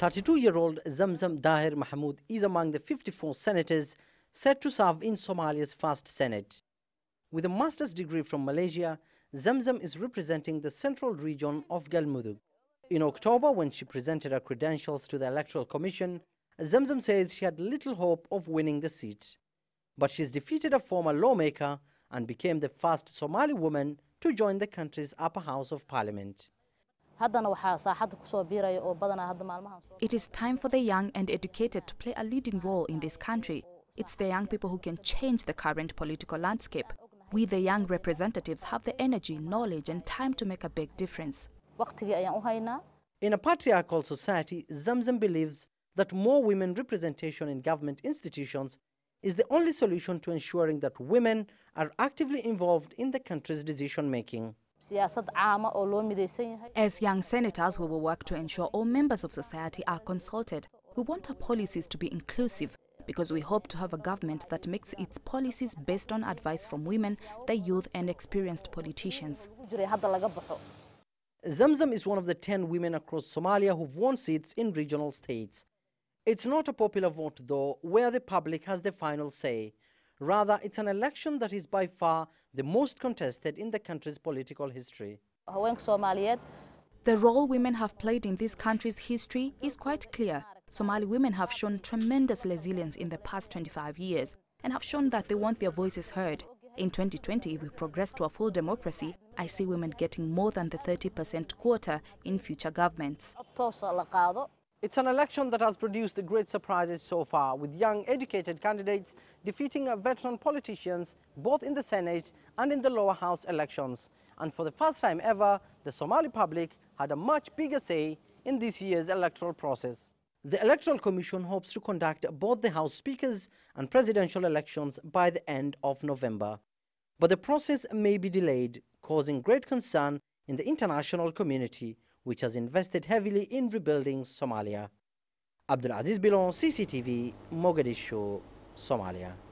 32-year-old Zamzam Daher Mahmoud is among the 54 senators set to serve in Somalia's first Senate. With a master's degree from Malaysia, Zamzam is representing the central region of Galmudug. In October, when she presented her credentials to the Electoral Commission, Zamzam says she had little hope of winning the seat. But she's defeated a former lawmaker and became the first Somali woman to join the country's upper house of parliament. It is time for the young and educated to play a leading role in this country. It's the young people who can change the current political landscape. We, the young representatives, have the energy, knowledge, and time to make a big difference. In a patriarchal society, Zamzam believes that more women representation in government institutions is the only solution to ensuring that women are actively involved in the country's decision making. As young senators, we will work to ensure all members of society are consulted. We want our policies to be inclusive because we hope to have a government that makes its policies based on advice from women, the youth and experienced politicians. Zamzam is one of the 10 women across Somalia who've won seats in regional states. It's not a popular vote, though, where the public has the final say. Rather, it's an election that is by far the most contested in the country's political history. The role women have played in this country's history is quite clear. Somali women have shown tremendous resilience in the past 25 years and have shown that they want their voices heard. In 2020, if we progress to a full democracy, I see women getting more than the 30% quota in future governments. It's an election that has produced great surprises so far, with young, educated candidates defeating veteran politicians both in the Senate and in the lower house elections. And for the first time ever, the Somali public had a much bigger say in this year's electoral process. The Electoral Commission hopes to conduct both the House Speakers and presidential elections by the end of November. But the process may be delayed, causing great concern in the international community. which has invested heavily in rebuilding Somalia. Abdulaziz Bilon, CCTV, Mogadishu, Somalia.